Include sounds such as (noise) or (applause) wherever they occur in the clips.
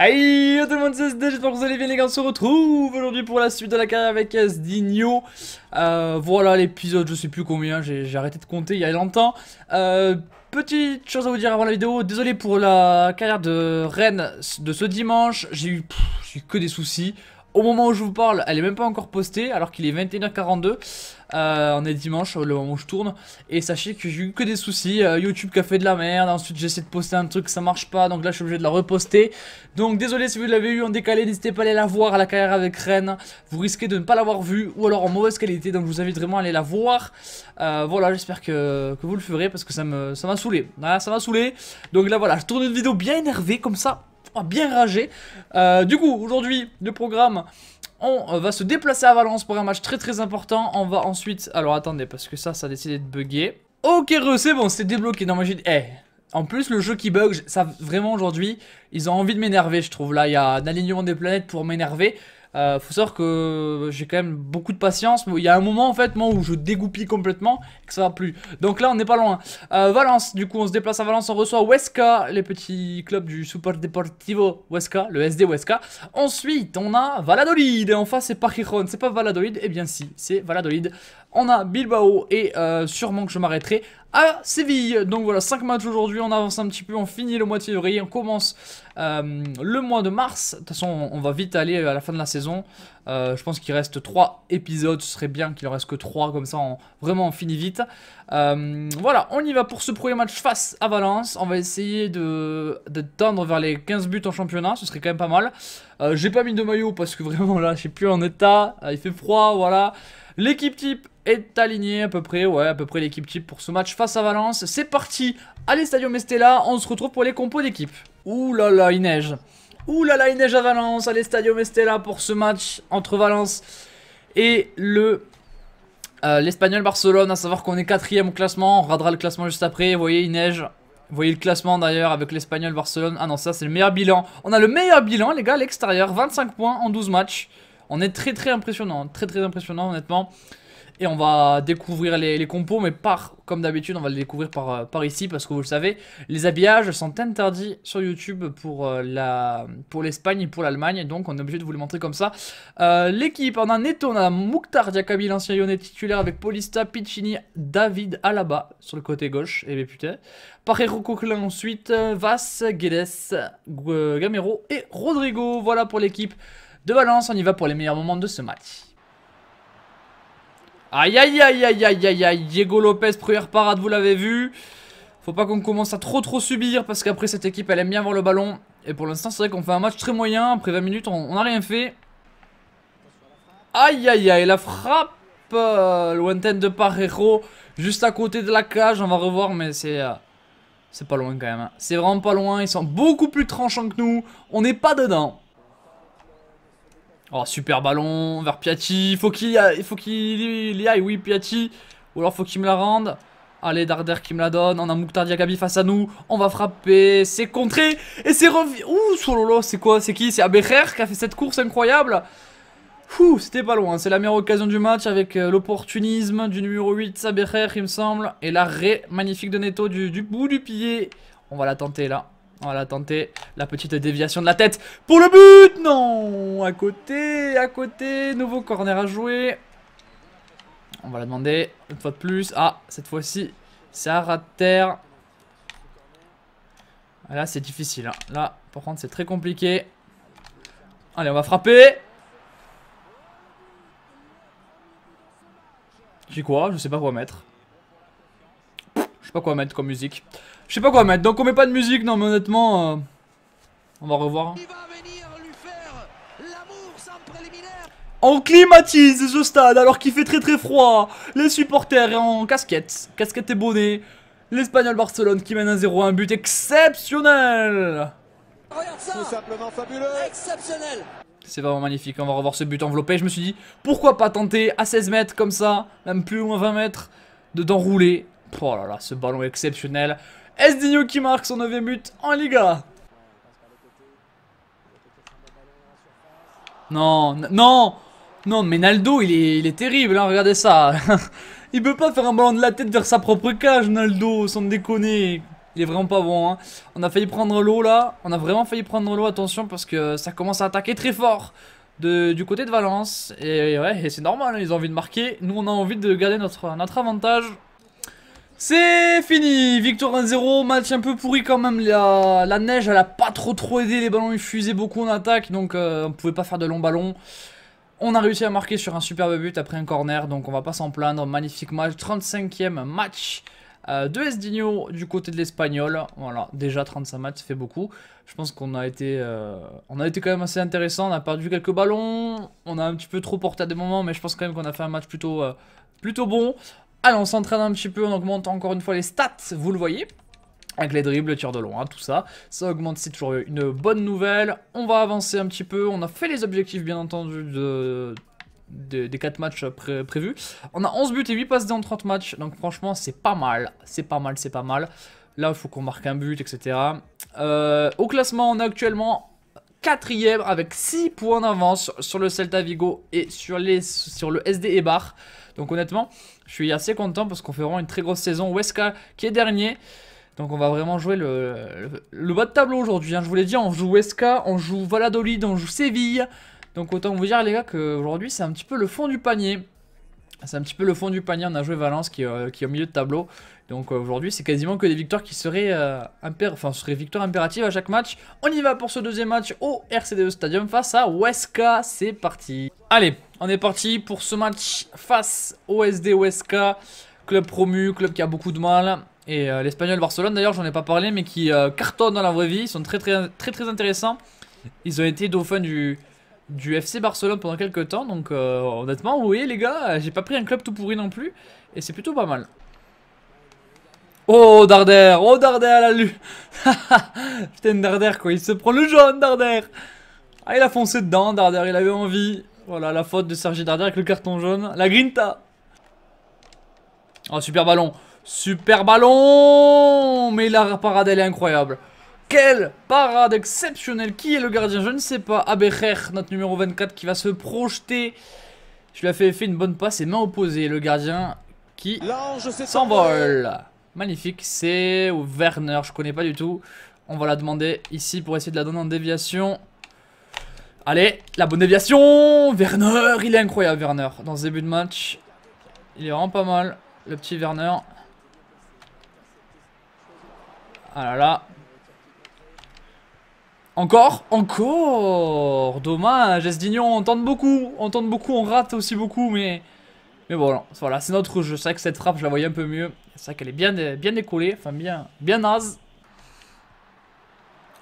Aïe tout le monde c'est j'espère que vous allez bien les gars, on se retrouve aujourd'hui pour la suite de la carrière avec Asdigno euh, Voilà l'épisode, je sais plus combien, j'ai arrêté de compter il y a longtemps euh, Petite chose à vous dire avant la vidéo, désolé pour la carrière de Rennes de ce dimanche, j'ai eu, eu que des soucis au moment où je vous parle, elle est même pas encore postée, alors qu'il est 21h42. Euh, on est dimanche, le moment où je tourne. Et sachez que j'ai eu que des soucis. Euh, YouTube qui a fait de la merde. Ensuite, j'ai essayé de poster un truc, ça marche pas. Donc là, je suis obligé de la reposter. Donc désolé si vous l'avez eu en décalé. N'hésitez pas à aller la voir à la carrière avec Rennes. Vous risquez de ne pas l'avoir vue ou alors en mauvaise qualité. Donc je vous invite vraiment à aller la voir. Euh, voilà, j'espère que, que, vous le ferez parce que ça m'a ça saoulé. Ah, ça m'a saoulé. Donc là, voilà, je tourne une vidéo bien énervée comme ça. Ah, bien ragé. Euh, du coup, aujourd'hui, le programme... On euh, va se déplacer à Valence pour un match très très important. On va ensuite... Alors attendez, parce que ça, ça a décidé de bugger. Ok, c'est bon, c'est débloqué. Non, eh, en plus, le jeu qui bug, ça, vraiment aujourd'hui, ils ont envie de m'énerver, je trouve. Là, il y a un alignement des planètes pour m'énerver. Euh, faut savoir que j'ai quand même beaucoup de patience. Mais il y a un moment en fait moi, où je dégoupille complètement et que ça va plus. Donc là on n'est pas loin. Euh, Valence, du coup on se déplace à Valence, on reçoit Huesca, les petits clubs du Super Deportivo Huesca, le SD Huesca. Ensuite on a Valladolid et en face c'est Parijon C'est pas Valladolid, et eh bien si, c'est Valladolid on a Bilbao et euh, sûrement que je m'arrêterai à Séville. Donc voilà, 5 matchs aujourd'hui, on avance un petit peu, on finit le mois de février, on commence euh, le mois de mars. De toute façon, on va vite aller à la fin de la saison. Euh, je pense qu'il reste 3 épisodes, ce serait bien qu'il en reste que 3, comme ça vraiment on finit vite. voilà, on y va pour ce premier match face à Valence. On va essayer de, tendre vers les 15 buts en championnat, ce serait quand même pas mal. J'ai pas mis de maillot parce que vraiment là, je suis plus en état, il fait froid, voilà. L'équipe type est aligné à peu près, ouais, à peu près l'équipe type pour ce match face à Valence. C'est parti, allez l'Estadio Mestella, on se retrouve pour les compos d'équipe. Ouh là là, il neige. Ouh là là, il neige à Valence, allez l'estadio Mestella pour ce match entre Valence et le... Euh, L'Espagnol Barcelone, à savoir qu'on est quatrième au classement, on radera le classement juste après, vous voyez il neige, vous voyez le classement d'ailleurs avec l'Espagnol Barcelone. Ah non, ça c'est le meilleur bilan. On a le meilleur bilan, les gars, à l'extérieur. 25 points en 12 matchs. On est très très impressionnant. Très très impressionnant, honnêtement. Et on va découvrir les, compos, mais par, comme d'habitude, on va les découvrir par, euh, par ici, parce que vous le savez, les habillages sont interdits sur YouTube pour euh, l'Espagne pour et pour l'Allemagne, donc on est obligé de vous les montrer comme ça. Euh, l'équipe, on a Neto, on a Mouktar Diakabi, l'ancien lyonnais titulaire, avec Paulista, Piccini, David Alaba sur le côté gauche, et eh bien putain. ensuite, Vas, Guedes, Gamero et Rodrigo, voilà pour l'équipe de Valence, on y va pour les meilleurs moments de ce match. Aïe aïe aïe aïe aïe aïe aïe Diego Lopez, première parade, vous l'avez vu. Faut pas qu'on commence à trop trop subir parce qu'après cette équipe elle aime bien avoir le ballon. Et pour l'instant c'est vrai qu'on fait un match très moyen, après 20 minutes on n'a rien fait. Aïe aïe aïe, la frappe euh, lointaine de Parejo, juste à côté de la cage, on va revoir mais c'est... Euh, c'est pas loin quand même, hein. c'est vraiment pas loin, ils sont beaucoup plus tranchants que nous, on n'est pas dedans. Oh, super ballon vers Piatti. Faut qu'il y, faut qu'il y aille, oui, Piatti. Ou alors faut qu'il me la rende. Allez, Darder qui me la donne. On a Mouktar Diakabi face à nous. On va frapper. C'est contré. Et c'est revu. Ouh, sololo, c'est quoi C'est qui C'est Aberrer qui a fait cette course incroyable. Ouh, c'était pas loin. C'est la meilleure occasion du match avec euh, l'opportunisme du numéro 8, Aberrer, il me semble. Et l'arrêt magnifique de Neto du, du bout du pied. On va la tenter là. On va la tenter la petite déviation de la tête pour le but Non À côté, à côté, nouveau corner à jouer. On va la demander une fois de plus. Ah, cette fois-ci, ça rate terre. Là, c'est difficile. Hein. Là, par contre, c'est très compliqué. Allez, on va frapper. J'ai quoi Je sais pas quoi mettre. Je sais pas quoi mettre comme musique. Je sais pas quoi mettre. Donc on met pas de musique, non, mais honnêtement, euh, on va revoir. Hein. On climatise ce stade alors qu'il fait très très froid. Les supporters en casquette, casquette et bonnet. L'Espagnol Barcelone qui mène à 0 un but exceptionnel. C'est vraiment magnifique, on va revoir ce but enveloppé. Je me suis dit, pourquoi pas tenter à 16 mètres comme ça, même plus loin 20 mètres, de d'enrouler. Oh là là, ce ballon exceptionnel. Digno qui marque son 9 but en Liga. Non, non, non, mais Naldo, il est, terrible, hein, regardez ça. (laughs) il peut pas faire un ballon de la tête vers sa propre cage, Naldo, sans déconner. Il est vraiment pas bon. Hein. On a failli prendre l'eau là. On a vraiment failli prendre l'eau. Attention parce que ça commence à attaquer très fort du côté de Valence. Et, ouais, c'est normal. Hein, ils ont envie de marquer. Nous, on a envie de garder notre, notre avantage. C'est fini, victoire 1-0, match un peu pourri quand même, la, neige elle a pas trop trop aidé, les ballons ils fusaient beaucoup en attaque, donc euh, on pouvait pas faire de longs ballons. On a réussi à marquer sur un superbe but après un corner, donc on va pas s'en plaindre, magnifique match, 35ème match euh, de Esdigno du côté de l'Espagnol, voilà, déjà 35 matchs, ça fait beaucoup. Je pense qu'on a, été, euh, on a été quand même assez intéressant, on a perdu quelques ballons, on a un petit peu trop porté à des moments, mais je pense quand même qu'on a fait un match plutôt plutôt bon. Allez, on s'entraîne un petit peu, on augmente encore une fois les stats, vous le voyez. Avec les dribbles, le tir de loin, tout ça. Ça augmente, c'est toujours une bonne nouvelle. On va avancer un petit peu. On a fait les objectifs, bien entendu, de des, 4 matchs prévus. On a 11 buts et 8 passes dans 30 matchs. Donc franchement, c'est pas mal. C'est pas mal, c'est pas mal. Là, il faut qu'on marque un but, etc. Euh, au classement, on est actuellement 4ème avec 6 points d'avance sur le Celta Vigo et sur, sur le SD Ebar. Donc honnêtement, je suis assez content parce qu'on fait vraiment une très grosse saison. Weska qui est dernier. Donc on va vraiment jouer le, bas de tableau aujourd'hui. Hein. Je vous l'ai dit, on joue Weska, on joue Valladolid, on joue Séville. Donc autant vous dire les gars qu'aujourd'hui c'est un petit peu le fond du panier. C'est un petit peu le fond du panier, on a joué Valence qui, euh, qui est au milieu de tableau. Donc euh, aujourd'hui c'est quasiment que des victoires qui seraient, euh, enfin, seraient victoires impératives à chaque match. On y va pour ce deuxième match au RCDE Stadium face à Weska, c'est parti. Allez, on est parti pour ce match face OSD-OSK club promu, club qui a beaucoup de mal. Et euh, l'Espagnol Barcelone d'ailleurs, j'en ai pas parlé, mais qui euh, cartonne cartonnent dans la vraie vie. Ils sont très très très très intéressants. Ils ont été dauphins du, FC Barcelone pendant quelques temps. Donc euh, honnêtement, vous voyez les gars, j'ai pas pris un club tout pourri non plus. Et c'est plutôt pas mal. Oh Darder, oh Darder à la lue Putain Darder quoi, il se prend le jaune Darder Ah il a foncé dedans Darder, il avait envie voilà la faute de Sergi Darder avec le carton jaune. La Grinta. Oh, super ballon. Super ballon Mais la parade, elle est incroyable. Quelle parade exceptionnelle Qui est le gardien Je ne sais pas. Abecher, notre numéro 24, qui va se projeter. Je lui ai fait, fait une bonne passe et main opposée. Le gardien qui s'envole. Magnifique. C'est Werner, je connais pas du tout. On va la demander ici pour essayer de la donner en déviation. Allez, la bonne déviation Werner, il est incroyable Werner dans ce début de match. Il est vraiment pas mal, le petit Werner. Ah là là. Encore Encore Dommage, Esdignon, on tente beaucoup. On tente beaucoup, on rate aussi beaucoup, mais... Mais bon, voilà, c'est notre jeu. C'est vrai que cette frappe, je la voyais un peu mieux. C'est vrai qu'elle est bien, bien décollée, enfin bien, bien naze.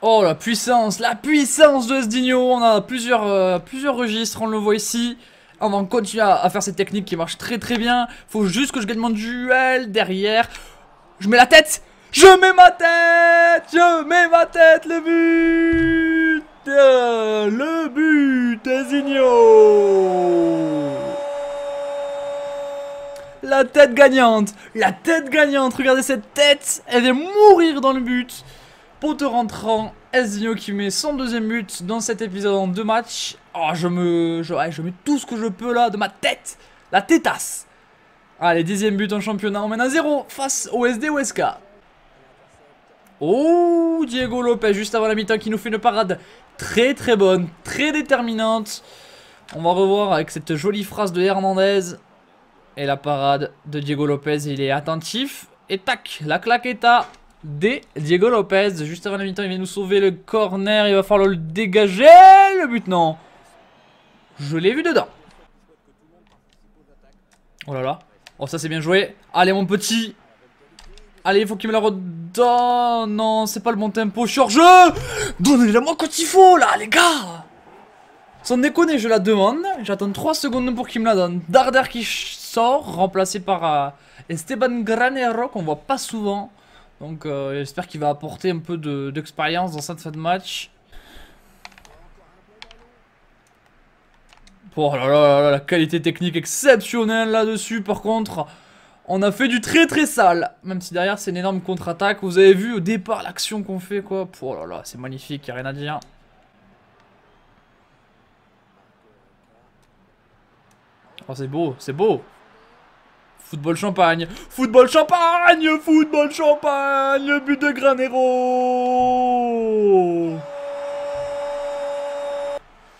Oh la puissance, la puissance de ce On a plusieurs, euh, plusieurs registres, on le voit ici. On va continuer à, faire cette technique qui marche très très bien. Faut juste que je gagne mon duel derrière. Je mets la tête Je mets ma tête Je mets ma tête Le but euh, Le but Zigno La tête gagnante La tête gagnante Regardez cette tête Elle vient mourir dans le but Pote rentrant, Ezio qui met son deuxième but dans cet épisode en deux matchs. Oh, je me, je, mets tout ce que je peux là de ma tête. La tétasse. Allez, dixième but en championnat, on mène à zéro face au SD OSK. Oh, Diego Lopez juste avant la mi-temps qui nous fait une parade très très bonne, très déterminante. On va revoir avec cette jolie phrase de Hernandez. Et la parade de Diego Lopez, il est attentif. Et tac, la claqueta D Diego Lopez. Juste avant la mi-temps, il vient nous sauver le corner. Il va falloir le dégager. Le but, non. Je l'ai vu dedans. Oh là là. Oh, ça, c'est bien joué. Allez, mon petit. Allez, il faut qu'il me la redonne. Non, c'est pas le bon tempo. jeu Donnez-la moi quand il faut, là, les gars. Sans déconner, je la demande. J'attends 3 secondes pour qu'il me la donne. Darder qui sort, remplacé par euh, Esteban Granero, qu'on voit pas souvent. Donc euh, j'espère qu'il va apporter un peu d'expérience dans cette fin de match. Oh là là, là la qualité technique exceptionnelle là-dessus par contre. On a fait du très très sale. Même si derrière c'est une énorme contre-attaque. Vous avez vu au départ l'action qu'on fait quoi. Oh là là, c'est magnifique, y a rien à dire. Oh c'est beau, c'est beau. Football champagne, football champagne, football champagne, le but de Granero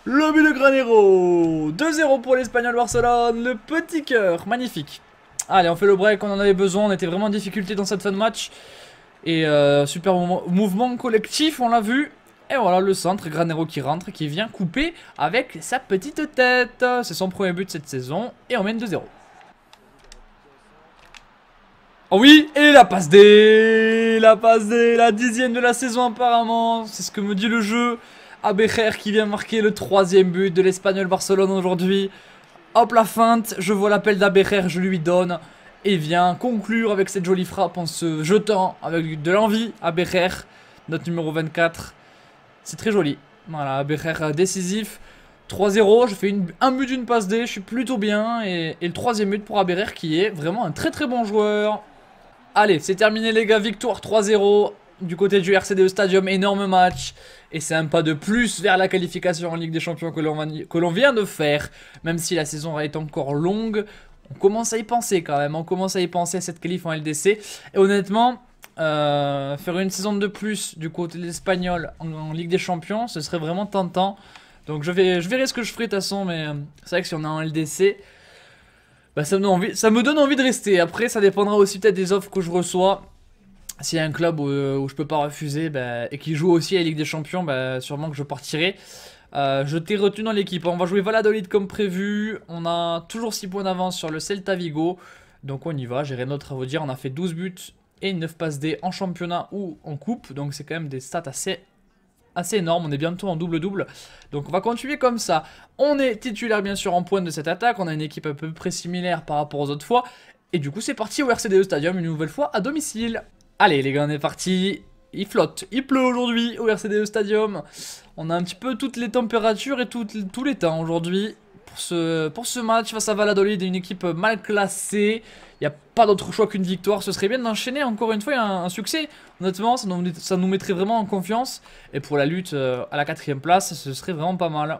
Le but de Granero 2-0 pour l'Espagnol Barcelone, le petit cœur, magnifique. Allez, on fait le break, on en avait besoin, on était vraiment en difficulté dans cette fin de match. Et euh, super mouvement, collectif, on l'a vu. Et voilà le centre, Granero qui rentre, qui vient couper avec sa petite tête. C'est son premier but de cette saison et on mène 2-0. Oh oui, et la passe D La passe D, la dixième de la saison apparemment, c'est ce que me dit le jeu. Abecher qui vient marquer le troisième but de l'Espagnol Barcelone aujourd'hui. Hop la feinte, je vois l'appel d'Abecher, je lui donne. Et vient conclure avec cette jolie frappe en se jetant avec de l'envie. Abecher, notre numéro 24. C'est très joli. Voilà, Abecher euh, décisif. 3-0, je fais une, un but d'une passe D, je suis plutôt bien. Et, le troisième but pour Aberer qui est vraiment un très très bon joueur. Allez, c'est terminé les gars, victoire 3-0 du côté du RCDE Stadium, énorme match. Et c'est un pas de plus vers la qualification en Ligue des Champions que l'on vient de faire. Même si la saison est encore longue, on commence à y penser quand même. On commence à y penser à cette qualif en LDC. Et honnêtement, euh, faire une saison de plus du côté de l'Espagnol en, Ligue des Champions, ce serait vraiment tentant. Donc je, vais, je verrai ce que je ferai de toute façon, mais euh, c'est vrai que si on est en LDC, bah, ça me, donne envie, ça me donne envie de rester. Après, ça dépendra aussi peut-être des offres que je reçois. S'il y a un club euh, où, je je peux pas refuser bah, et qui joue aussi à la Ligue des Champions, bah, sûrement que je partirai. Euh, je t'ai retenu dans l'équipe. Hein. On va jouer Valadolid comme prévu. On a toujours 6 points d'avance sur le Celta Vigo. Donc on y va. J'ai rien d'autre à vous dire. On a fait 12 buts et 9 passes D en championnat ou en coupe. Donc c'est quand même des stats assez assez énorme. On est bientôt en double-double. Donc on va continuer comme ça. On est titulaire bien sûr en pointe de cette attaque. On a une équipe à peu près similaire par rapport aux autres fois. Et du coup c'est parti au RCDE Stadium une nouvelle fois à domicile. Allez les gars on est parti. Il flotte, il pleut aujourd'hui au RCDE Stadium. On a un petit peu toutes les températures et tout tous les temps aujourd'hui pour ce, match face à Valladolid, une équipe mal classée. Il n'y a pas d'autre choix qu'une victoire. Ce serait bien d'enchaîner encore une fois un, succès. Honnêtement, ça nous, mettrait vraiment en confiance. Et pour la lutte euh, à la quatrième place, ce serait vraiment pas mal.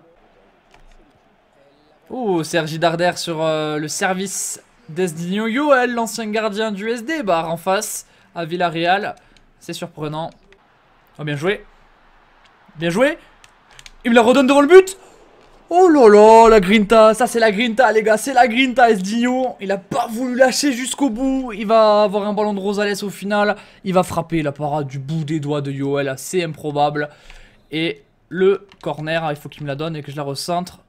Oh, Sergi Darder sur euh, le service d'Esdinho Yoel, l'ancien gardien du SD, barre en face à Villarreal. C'est surprenant. Oh, bien joué. Bien joué. Il me la redonne devant le but. Oh là là, la Grinta, ça c'est la Grinta les gars, c'est la Grinta Esdigno, il a pas voulu lâcher jusqu'au bout, il va avoir un ballon de Rosales au final, il va frapper la parade du bout des doigts de Yoel, c'est improbable, et le corner, ah, il faut qu'il me la donne et que je la recentre,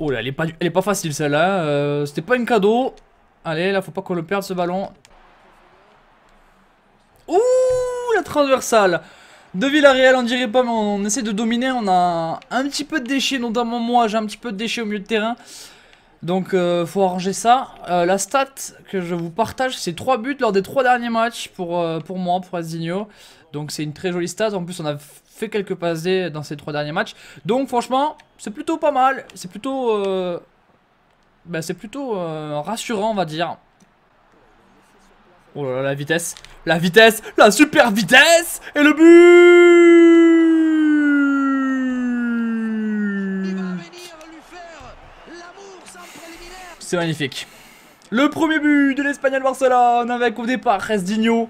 oh là, elle est pas, facile celle-là, hein. euh, c'était pas un cadeau, allez là faut pas qu'on le perde ce ballon, ouh la transversale, de Villarreal, on dirait pas, mais on, essaie de dominer. On a un petit peu de déchets, notamment moi. J'ai un petit peu de déchets au milieu de terrain. Donc, euh, faut arranger ça. Euh, la stat que je vous partage, c'est 3 buts lors des 3 derniers matchs pour, euh, pour moi, pour Azinho. Donc, c'est une très jolie stat. En plus, on a fait quelques passes dans ces 3 derniers matchs. Donc, franchement, c'est plutôt pas mal. C'est plutôt... Ben, c'est plutôt rassurant, on va dire. Oh là la la vitesse, la vitesse, la super vitesse et le but C'est magnifique. Le premier but de l'Espagnol Barcelone avec au départ Resdigno,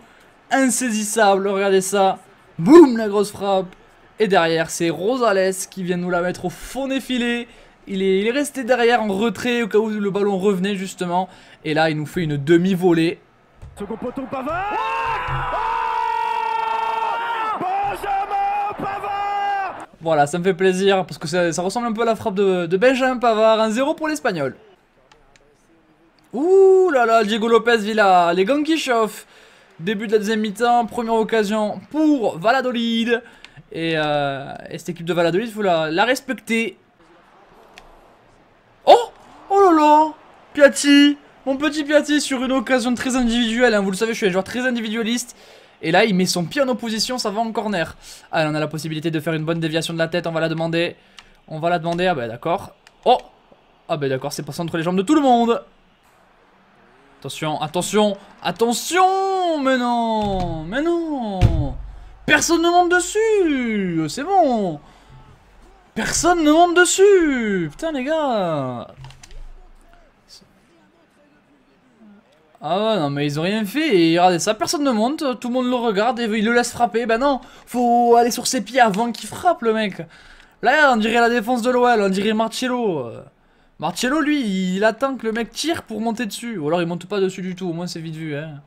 insaisissable, regardez ça. Boum, la grosse frappe. Et derrière, c'est Rosales qui vient nous la mettre au fond des filets. il est resté derrière en retrait au cas où le ballon revenait justement. Et là, il nous fait une demi-volée Second poteau, oh Pavard Voilà, ça me fait plaisir parce que ça, ressemble un peu à la frappe de, Benjamin Pavard. 1 0 pour l'Espagnol. Ouh là là, Diego Lopez Villa, les gants qui chauffent. Début de la deuxième mi-temps, première occasion pour Valladolid. Et, euh, cette équipe de Valladolid, il faut la, la respecter. Oh Oh là là Piatti mon petit Piatti sur une occasion très individuelle. Hein, vous le savez, je suis un joueur très individualiste. Et là, il met son pied en opposition, ça va en corner. Allez, ah, on a la possibilité de faire une bonne déviation de la tête, on va la demander. On va la demander, ah bah d'accord. Oh Ah bah d'accord, c'est passé entre les jambes de tout le monde. Attention, attention, attention Mais non Mais non Personne ne monte dessus C'est bon Personne ne monte dessus Putain les gars Ah ouais, non, mais ils ont rien fait. Et regardez ça, personne ne monte, tout le monde le regarde et il le laisse frapper. Ben non, faut aller sur ses pieds avant qu'il frappe, le mec. Là, on dirait la défense de l'OL, on dirait Marcello. Marcello, lui, il attend que le mec tire pour monter dessus. Ou alors il monte pas dessus du tout, au moins c'est vite vu. Hein.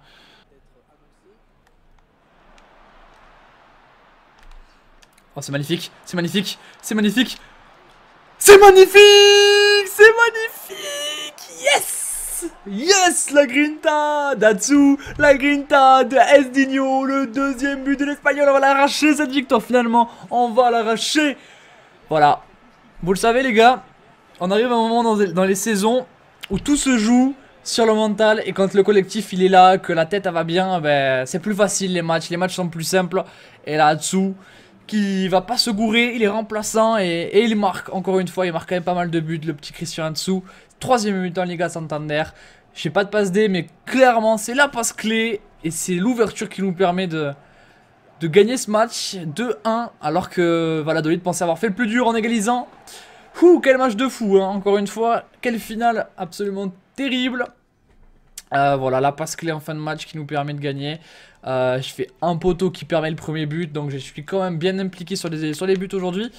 Oh, c'est magnifique, c'est magnifique, c'est magnifique. C'est magnifique C'est magnifique Yes Yes La grinta d'Atsu La grinta de Esdigno Le deuxième but de l'Espagnol On va l'arracher cette victoire finalement On va l'arracher Voilà Vous le savez les gars On arrive à un moment dans les saisons Où tout se joue sur le mental et quand le collectif il est là, que la tête elle va bien, ben, c'est plus facile les matchs, les matchs sont plus simples. Et là dessous qui va pas se gourer, il est remplaçant et, il marque encore une fois, il marque quand même pas mal de buts le petit Christian dessous Troisième but en Liga Santander. je J'ai pas de passe D, mais clairement, c'est la passe clé. Et c'est l'ouverture qui nous permet de, de gagner ce match 2-1. Alors que Valadolid pensait avoir fait le plus dur en égalisant. Ouh, quel match de fou, hein. encore une fois. Quelle finale absolument terrible. Euh, voilà, la passe clé en fin de match qui nous permet de gagner. Euh, je fais un poteau qui permet le premier but, donc je suis quand même bien impliqué sur les, sur les buts aujourd'hui.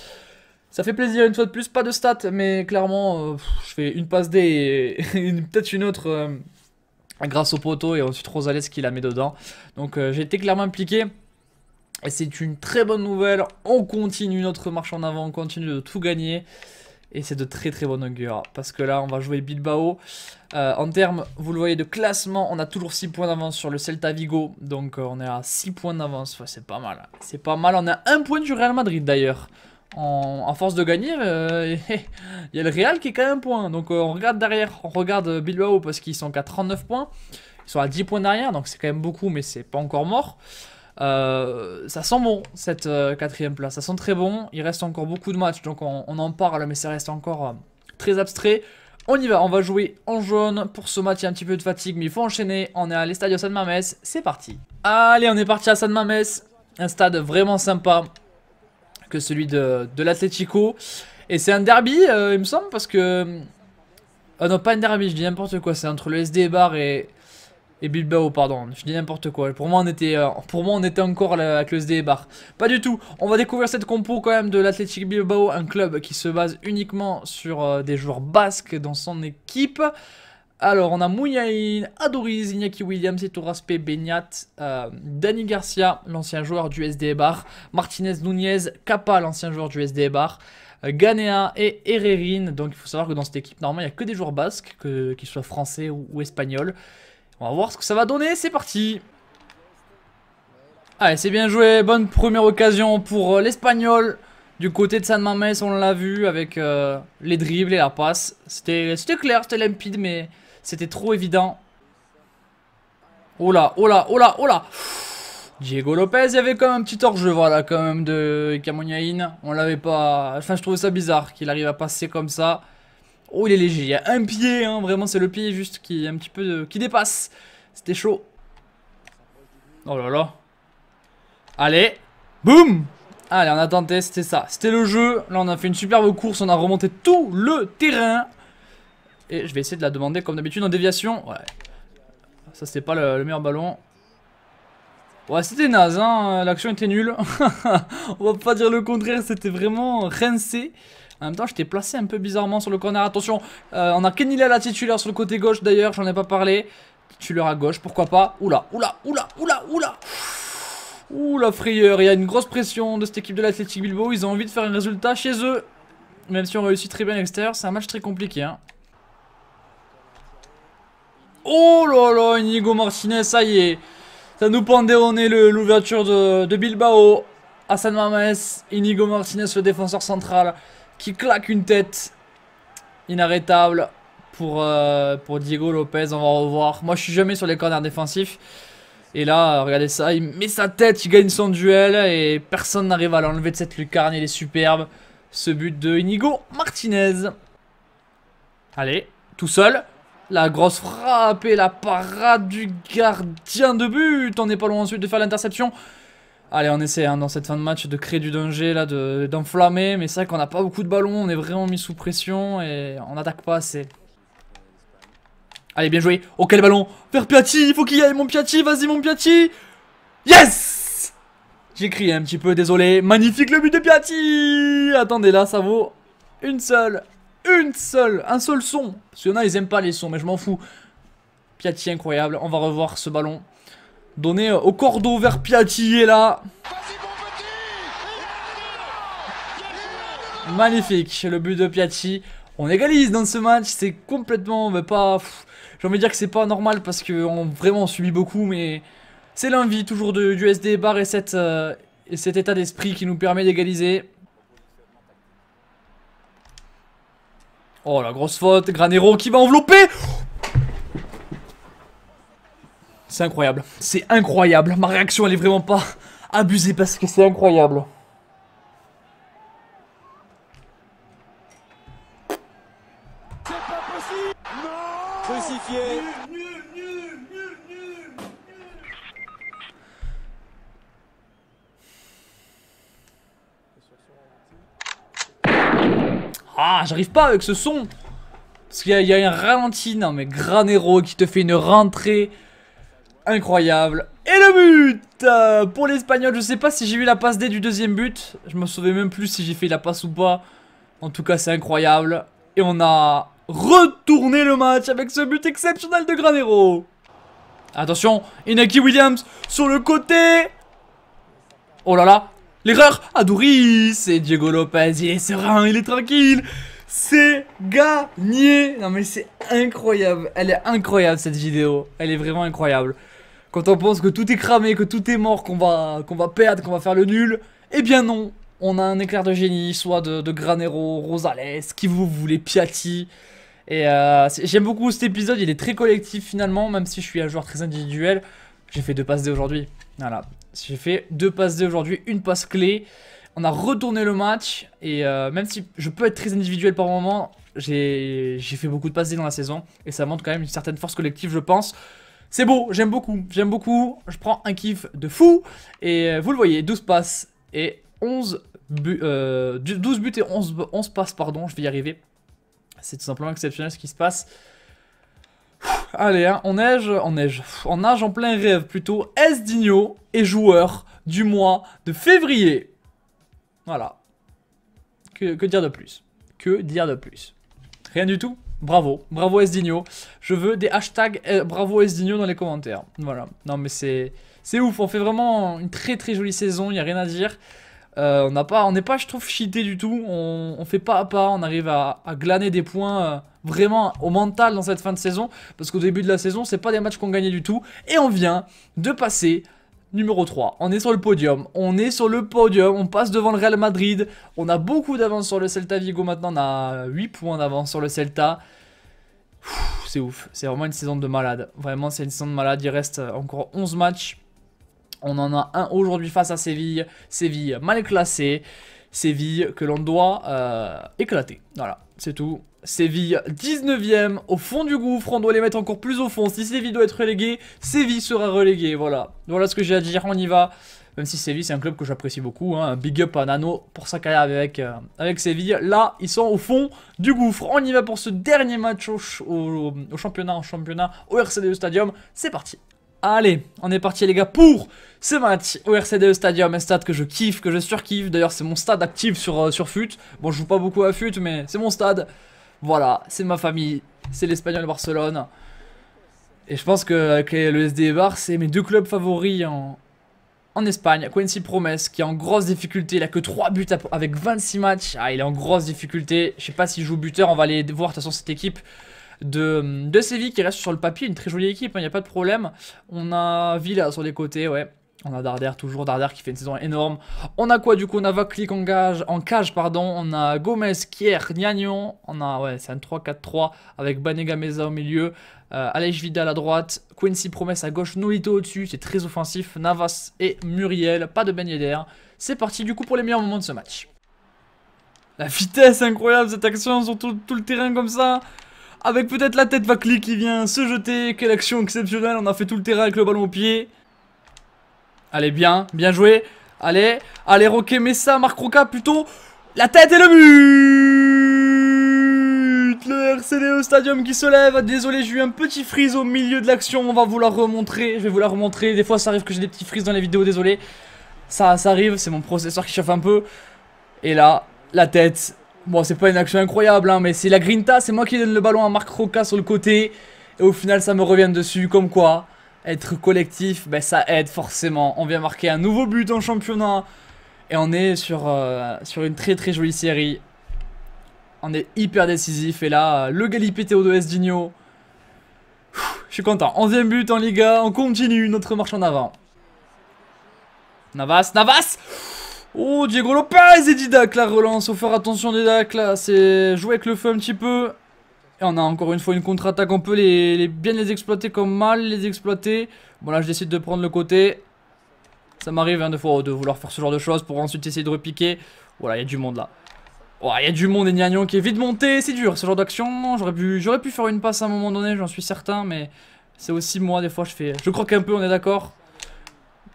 Ça fait plaisir une fois de plus, pas de stats, mais clairement, euh, je fais une passe D et, (laughs) peut-être une autre euh, grâce au poteau et ensuite Rosales qui la met dedans. Donc euh, j'ai été clairement impliqué. Et c'est une très bonne nouvelle. On continue notre marche en avant, on continue de tout gagner. Et c'est de très très bonne augure. Parce que là, on va jouer Bilbao. en termes, vous le voyez, de classement, on a toujours 6 points d'avance sur le Celta Vigo. Donc on est à 6 points d'avance. c'est pas mal. C'est pas mal. On a un point du Real Madrid d'ailleurs en, force de gagner, euh, (laughs) il y a le Real qui est quand même point. Donc euh, on regarde derrière, on regarde Bilbao parce qu'ils sont qu'à 39 points. Ils sont à 10 points derrière, donc c'est quand même beaucoup, mais c'est pas encore mort. Euh, ça sent bon cette quatrième place, ça sent très bon. Il reste encore beaucoup de matchs, donc on, en parle, mais ça reste encore très abstrait. On y va, on va jouer en jaune. Pour ce match, il y a un petit peu de fatigue, mais il faut enchaîner. On est à l'Estadio San Mames, c'est parti. Allez, on est parti à San Mames, un stade vraiment sympa que celui de, de Et c'est un derby, euh, il me semble, parce que... Ah non, pas un derby, je dis n'importe quoi. C'est entre le SD Bar et, et Bilbao, pardon. Je dis n'importe quoi. Pour moi, on était, euh, pour moi, on était encore avec le SD Bar. Pas du tout. On va découvrir cette compo quand même de l'Athletic Bilbao, un club qui se base uniquement sur des joueurs basques dans son équipe. Alors, on a Mouyaïn, Adoriz, Iñaki Williams, Etoraspe, Benyat, euh, Dani Garcia, l'ancien joueur du SD Bar, Martinez Núñez, Kappa, l'ancien joueur du SD Bar, euh, Ganea et Herrerin. Donc, il faut savoir que dans cette équipe, normalement, il n'y a que des joueurs basques, qu'ils soient français ou, espagnols. On va voir ce que ça va donner, c'est parti Allez, c'est bien joué, bonne première occasion pour euh, l'Espagnol. Du côté de San Mamés. on l'a vu avec euh, les dribbles et la passe. C'était clair, c'était limpide, mais c'était trop évident. Oh là, oh là, oh là, oh là Diego Lopez, il y avait quand même un petit hors-jeu, voilà, quand même, de In. On l'avait pas... Enfin, je trouvais ça bizarre qu'il arrive à passer comme ça. Oh, il est léger. Il y a un pied, hein, vraiment, c'est le pied juste qui un petit peu... qui dépasse. C'était chaud. Oh là là. Allez. Boum Allez, on a tenté, c'était ça. C'était le jeu. Là, on a fait une superbe course. On a remonté tout le terrain. Et je vais essayer de la demander comme d'habitude en déviation. Ouais. Ça, c'était pas le, meilleur ballon. Ouais, c'était naze, hein. L'action était nulle. (laughs) On va pas dire le contraire, c'était vraiment rincé. En même temps, j'étais placé un peu bizarrement sur le corner. Attention, euh, on a Kenny la titulaire sur le côté gauche d'ailleurs, j'en ai pas parlé. Titulaire à gauche, pourquoi pas. Oula, oula, oula, oula, oula. Oula frayeur, il y a une grosse pression de cette équipe de l'Athletic Bilbao, ils ont envie de faire un résultat chez eux. Même si on réussit très bien à l'extérieur, c'est un match très compliqué. Hein. Oh là là, Inigo Martinez, ça y est. Ça nous pendait au l'ouverture de, Bilbao. Hassan Mames, Inigo Martinez, le défenseur central, qui claque une tête inarrêtable pour, euh, pour Diego Lopez. On va revoir. Moi, je suis jamais sur les corners défensifs. Et là, regardez ça, il met sa tête, il gagne son duel et personne n'arrive à l'enlever de cette lucarne. Il est superbe, ce but de Inigo Martinez. Allez, tout seul, la grosse frappe et la parade du gardien de but. On n'est pas loin ensuite de faire l'interception. Allez, on essaie hein, dans cette fin de match de créer du danger, là, d'enflammer. mais c'est vrai qu'on n'a pas beaucoup de ballons. On est vraiment mis sous pression et on n'attaque pas assez. Allez, bien joué. Oh, quel ballon Vers Piatti, il faut qu'il y aille, mon Piatti. Vas-y, mon Piatti. Yes J'ai crié un petit peu, désolé. Magnifique le but de Piatti Attendez, là, ça vaut une seule une seule, un seul son. Parce qu'il y en a, ils aiment pas les sons, mais je m'en fous. Piatti incroyable, on va revoir ce ballon. Donné euh, au cordeau vers Piatti, et là... Magnifique, le but de Piatti. On égalise dans ce match, c'est complètement, mais pas... J'ai envie de dire que c'est pas normal parce qu'on vraiment subit beaucoup, mais... C'est l'envie toujours de, du SD Bar et, euh, et cet état d'esprit qui nous permet d'égaliser. Oh la grosse faute, Granero qui va envelopper C'est incroyable, c'est incroyable, ma réaction elle est vraiment pas abusée parce que c'est incroyable. Ah, j'arrive pas avec ce son Parce qu'il y, a un ralenti, non mais Granero qui te fait une rentrée incroyable. Et le but euh, Pour l'Espagnol, je sais pas si j'ai eu la passe D du deuxième but. Je me souviens même plus si j'ai fait la passe ou pas. En tout cas, c'est incroyable. Et on a retourné le match avec ce but exceptionnel de Granero. Attention, Inaki Williams sur le côté. Oh là là, L'erreur Adouris C'est Diego Lopez, il est serein, il est tranquille C'est gagné Non mais c'est incroyable Elle est incroyable cette vidéo Elle est vraiment incroyable Quand on pense que tout est cramé, que tout est mort, qu'on va, qu'on va perdre, qu'on va faire le nul Eh bien non On a un éclair de génie, soit de, Granero, Rosales, qui vous voulez, Piatti et euh, j'aime beaucoup cet épisode, il est très collectif finalement, même si je suis un joueur très individuel. J'ai fait deux passes dès aujourd'hui. Voilà. J'ai fait deux passes D aujourd'hui, une passe clé. On a retourné le match et euh, même si je peux être très individuel par moment, j'ai fait beaucoup de passes D dans la saison et ça montre quand même une certaine force collective je pense. C'est beau, j'aime beaucoup, j'aime beaucoup, je prends un kiff de fou et euh, vous le voyez, 12 passes et 11 buts, 12 buts et 11, 11 passes pardon, je vais y arriver. C'est tout simplement exceptionnel ce qui se passe. Allez, hein, on neige, on neige, on nage en plein rêve plutôt. S. est joueur du mois de février. Voilà. Que, dire de plus Que dire de plus Rien du tout Bravo, bravo S. Je veux des hashtags eh, bravo S. dans les commentaires. Voilà. Non mais c'est c'est ouf, on fait vraiment une très très jolie saison, il n'y a rien à dire. Euh, on n'a pas, on n'est pas, je trouve, cheaté du tout. On, fait pas à pas, on arrive à, glaner des points. Euh, vraiment au mental dans cette fin de saison, parce qu'au début de la saison, c'est pas des matchs qu'on gagnait du tout, et on vient de passer numéro 3. On est sur le podium, on est sur le podium, on passe devant le Real Madrid, on a beaucoup d'avance sur le Celta Vigo maintenant, on a 8 points d'avance sur le Celta. C'est ouf, c'est vraiment une saison de malade. Vraiment, c'est une saison de malade, il reste encore 11 matchs. On en a un aujourd'hui face à Séville, Séville mal classée, Séville que l'on doit euh, éclater. Voilà, c'est tout. Séville 19ème au fond du gouffre, on doit les mettre encore plus au fond. Si Séville doit être relégué, Séville sera relégué, voilà. Voilà ce que j'ai à dire, on y va. Même si Séville c'est un club que j'apprécie beaucoup, Un hein. big up à Nano pour sa carrière avec, euh, avec Séville. Là, ils sont au fond du gouffre. On y va pour ce dernier match au, championnat, en championnat, au RCDE Stadium. C'est parti Allez, on est parti les gars pour ce match au RCDE Stadium, un stade que je kiffe, que je surkiffe. D'ailleurs c'est mon stade actif sur, euh, sur FUT. Bon je joue pas beaucoup à FUT mais c'est mon stade. Voilà, c'est ma famille, c'est l'Espagnol Barcelone. Et je pense que, le SD Bar, c'est mes deux clubs favoris en, en Espagne. Quincy Promes, qui est en grosse difficulté, il a que 3 buts avec 26 matchs. Ah, il est en grosse difficulté. Je sais pas s'il joue buteur, on va aller voir de toute façon cette équipe de, de Séville qui reste sur le papier, une très jolie équipe, il hein, n'y a pas de problème. On a Villa sur les côtés, ouais. On a Darder toujours, Darder qui fait une saison énorme. On a quoi du coup On a Vaclik en, en cage, pardon. on a Gomez, Kier, Nyanion. On a, ouais, c'est un 3-4-3 avec Banega Meza au milieu. Euh, Alej Vidal à droite, Quincy Promesse à gauche, Nolito au-dessus, c'est très offensif. Navas et Muriel, pas de Ben C'est parti du coup pour les meilleurs moments de ce match. La vitesse incroyable cette action sur tout, le terrain comme ça avec peut-être la tête Vacli qui vient se jeter, quelle action exceptionnelle, on a fait tout le terrain avec le ballon au pied. Allez, bien, bien joué. Allez, allez, Roquet, Messa, Marc Roca, plutôt. La tête et le but Le au Stadium qui se lève. Désolé, j'ai eu un petit freeze au milieu de l'action. On va vous la remontrer. Je vais vous la remontrer. Des fois, ça arrive que j'ai des petits freezes dans les vidéos, désolé. Ça, ça arrive, c'est mon processeur qui chauffe un peu. Et là, la tête. Bon, c'est pas une action incroyable, hein, mais c'est la grinta. C'est moi qui donne le ballon à Marc Roca sur le côté. Et au final, ça me revient dessus, comme quoi être collectif, ben, ça aide forcément. On vient marquer un nouveau but en championnat. Et on est sur, euh, sur une très très jolie série. On est hyper décisif. Et là, euh, le Théo de Digno Je suis content. 11 but en Liga. On continue notre marche en avant. Navas, Navas Oh, Diego Lopez et Didac, la relance. Faut faire attention, Didac, là. C'est jouer avec le feu un petit peu. Et on a encore une fois une contre-attaque. On peut les, bien les exploiter comme mal les exploiter. Bon, là, je décide de prendre le côté. Ça m'arrive hein, de, fois, de vouloir faire ce genre de choses pour ensuite essayer de repiquer. Voilà, il y a du monde là. Il y a du monde et Niagnon qui est vite monté. C'est dur ce genre d'action. J'aurais pu, pu faire une passe à un moment donné, j'en suis certain. Mais c'est aussi moi, des fois, je fais. Je crois qu'un peu, on est d'accord.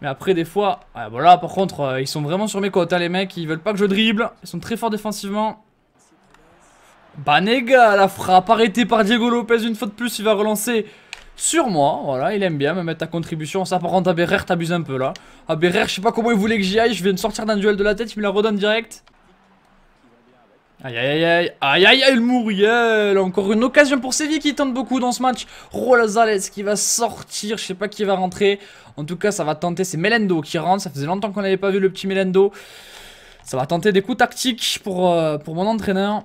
Mais après, des fois. voilà, par contre, euh, ils sont vraiment sur mes côtes, hein, les mecs. Ils veulent pas que je dribble. Ils sont très forts défensivement. Bah Nega, la frappe arrêtée par Diego Lopez une fois de plus, il va relancer sur moi. Voilà, il aime bien me mettre ta contribution. Ça par contre, Aberrer t'abuses un peu là. Aberrer, je sais pas comment il voulait que j'y aille. Je viens de sortir d'un duel de la tête, il me la redonne direct. Aïe aïe aïe aïe aïe aïe le Mouriel Encore une occasion pour Séville qui tente beaucoup dans ce match Rolazales qui va sortir, je sais pas qui va rentrer En tout cas ça va tenter, c'est Melendo qui rentre Ça faisait longtemps qu'on n'avait pas vu le petit Melendo Ça va tenter des coups tactiques pour, euh, pour mon entraîneur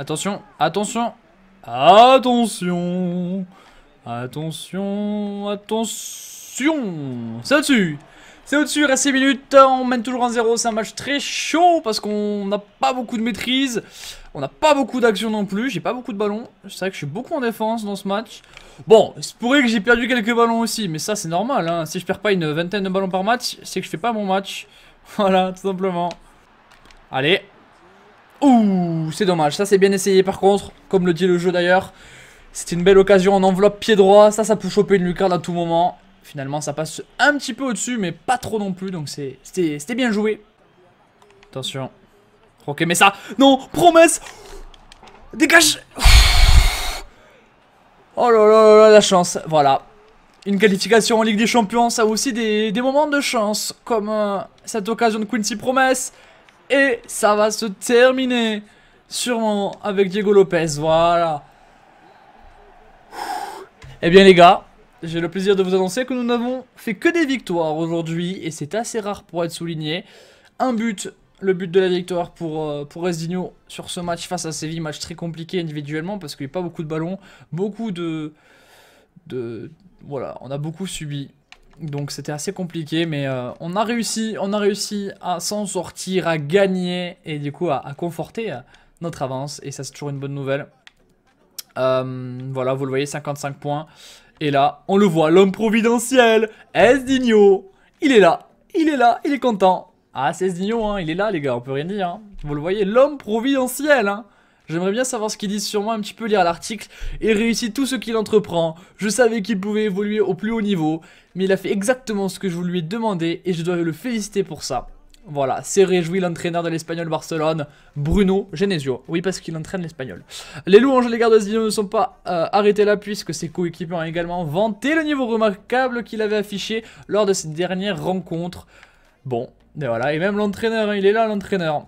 Attention, attention, attention, attention, attention. C'est au-dessus. C'est au-dessus, reste 6 minutes, on mène toujours en 0 c'est un match très chaud parce qu'on n'a pas beaucoup de maîtrise, on n'a pas beaucoup d'action non plus, j'ai pas beaucoup de ballons, c'est vrai que je suis beaucoup en défense dans ce match. Bon, c'est pourrait que j'ai perdu quelques ballons aussi, mais ça c'est normal, hein. si je perds pas une vingtaine de ballons par match, c'est que je fais pas mon match. (laughs) Voilà, tout simplement. Allez, Ouh, c'est dommage. Ça, c'est bien essayé par contre, comme le dit le jeu d'ailleurs. C'est une belle occasion en enveloppe pied droit. Ça, ça peut choper une lucarne à tout moment. Finalement, ça passe un petit peu au-dessus, mais pas trop non plus. Donc, c'était bien joué. Attention. Ok, mais ça... Non, promesse Dégage Oh là là là, la chance. Voilà. Une qualification en Ligue des Champions, ça a aussi des, moments de chance, comme euh, cette occasion de Quincy Promesse. Et ça va se terminer sûrement avec Diego Lopez, voilà. Eh bien les gars, j'ai le plaisir de vous annoncer que nous n'avons fait que des victoires aujourd'hui et c'est assez rare pour être souligné. Un but, le but de la victoire pour, euh, pour sur ce match face à Séville, match très compliqué individuellement parce qu'il n'y a pas beaucoup de ballons, beaucoup de... de voilà, on a beaucoup subi. Donc c'était assez compliqué, mais euh, on a réussi, on a réussi à s'en sortir, à gagner et du coup à, conforter euh, notre avance. Et ça c'est toujours une bonne nouvelle. Euh, voilà, vous le voyez, 55 points. Et là, on le voit, l'homme providentiel, Esdigno. Il est là, il est là, il est content. Ah, c'est Esdigno, hein, il est là les gars, on peut rien dire. Hein. Vous le voyez, l'homme providentiel. Hein. J'aimerais bien savoir ce qu'ils disent sur moi, un petit peu lire l'article et réussit tout ce qu'il entreprend. Je savais qu'il pouvait évoluer au plus haut niveau, mais il a fait exactement ce que je vous lui ai demandé et je dois le féliciter pour ça. Voilà, c'est réjoui l'entraîneur de l'Espagnol Barcelone, Bruno Genesio. Oui, parce qu'il entraîne l'Espagnol. Les louanges les gardes de ne sont pas euh, arrêtés là, puisque ses coéquipiers ont également vanté le niveau remarquable qu'il avait affiché lors de cette dernière rencontre. Bon, et voilà, et même l'entraîneur, hein, il est là l'entraîneur.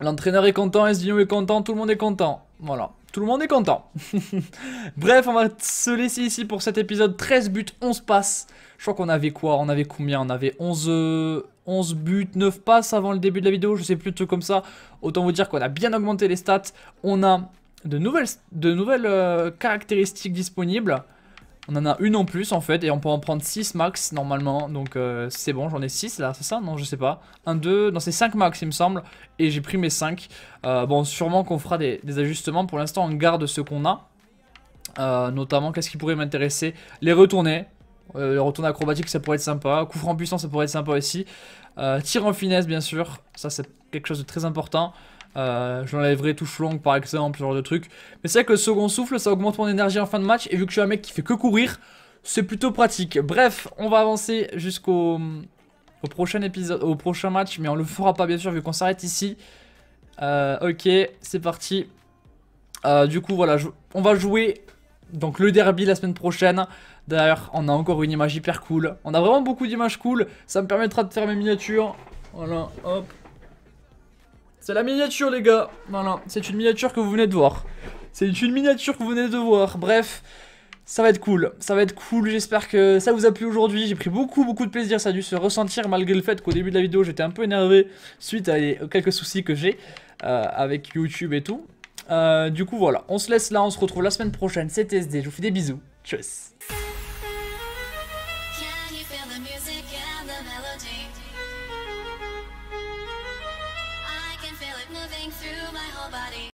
L'entraîneur est content, Esdino est content, tout le monde est content. Voilà, tout le monde est content. (laughs) Bref, on va se laisser ici pour cet épisode. 13 buts, 11 passes. Je crois qu'on avait quoi On avait combien On avait 11... Euh, buts, 9 passes avant le début de la vidéo, je sais plus, tout comme ça. Autant vous dire qu'on a bien augmenté les stats. On a de nouvelles, de nouvelles euh, caractéristiques disponibles. On en a une en plus en fait et on peut en prendre 6 max normalement donc euh, c'est bon j'en ai 6 là c'est ça Non je sais pas 1, 2, non c'est 5 max il me semble et j'ai pris mes 5 euh, Bon sûrement qu'on fera des, ajustements pour l'instant on garde ce qu'on a euh, Notamment qu'est-ce qui pourrait m'intéresser Les retourner Le retourner acrobatique ça pourrait être sympa Coup en puissant ça pourrait être sympa aussi Tir en finesse bien sûr ça c'est quelque chose de très important euh, J'enlèverai touche longue par exemple, ce genre de truc. Mais c'est vrai que le second souffle, ça augmente mon énergie en fin de match. Et vu que je suis un mec qui fait que courir, c'est plutôt pratique. Bref, on va avancer jusqu'au prochain épisode, au prochain match. Mais on le fera pas bien sûr vu qu'on s'arrête ici. Euh, ok, c'est parti. Euh, du coup, voilà, on va jouer donc le derby la semaine prochaine. D'ailleurs, on a encore une image hyper cool. On a vraiment beaucoup d'images cool. Ça me permettra de faire mes miniatures. Voilà, hop. C'est la miniature, les gars. Voilà, c'est une miniature que vous venez de voir. C'est une miniature que vous venez de voir. Bref, ça va être cool. Ça va être cool. J'espère que ça vous a plu aujourd'hui. J'ai pris beaucoup, beaucoup de plaisir. Ça a dû se ressentir malgré le fait qu'au début de la vidéo, j'étais un peu énervé suite à quelques soucis que j'ai euh, avec YouTube et tout. Euh, du coup, voilà. On se laisse là. On se retrouve la semaine prochaine. C'était SD. Je vous fais des bisous. Tchuss.